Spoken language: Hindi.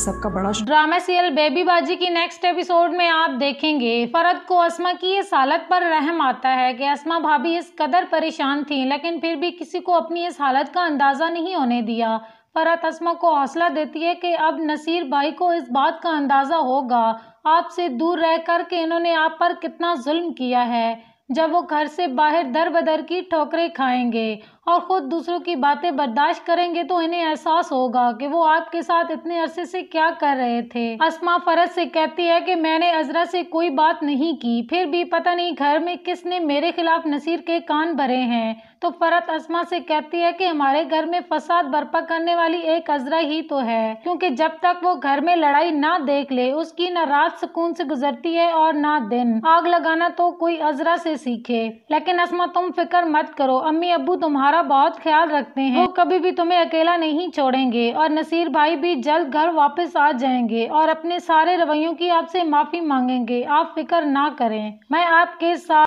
सबका बड़ा ड्रामा सीरियल बेबीबाजी की नेक्स्ट एपिसोड में आप देखेंगे फरद को असमा की इस हालत पर रहम आता है कि असमा भाभी इस कदर परेशान थी लेकिन फिर भी किसी को अपनी इस हालत का अंदाज़ा नहीं होने दिया फरत असमा को हौसला देती है कि अब नसीर भाई को इस बात का अंदाज़ा होगा आपसे दूर रह कर के इन्होंने आप पर कितना जुल्म किया है जब वो घर से बाहर दर बदर की ठोकरें खाएंगे और ख़ुद दूसरों की बातें बर्दाश्त करेंगे तो इन्हें एहसास होगा कि वो आपके साथ इतने अरसे से क्या कर रहे थे असमा फरज से कहती है कि मैंने अजरा से कोई बात नहीं की फिर भी पता नहीं घर में किसने मेरे खिलाफ नसीर के कान भरे हैं तो फरत असमा से कहती है कि हमारे घर में फसाद बर्पा करने वाली एक अजरा ही तो है क्योंकि जब तक वो घर में लड़ाई ना देख ले उसकी न रात सुकून से गुजरती है और ना दिन आग लगाना तो कोई अजरा से सीखे लेकिन असमा तुम फिक्र मत करो अम्मी अबू तुम्हारा बहुत ख्याल रखते हैं वो कभी भी तुम्हें अकेला नहीं छोड़ेंगे और नसीर भाई भी जल्द घर वापस आ जाएंगे और अपने सारे रवैयों की आपसे माफी मांगेंगे आप फिक्र ना करें मैं आपके साथ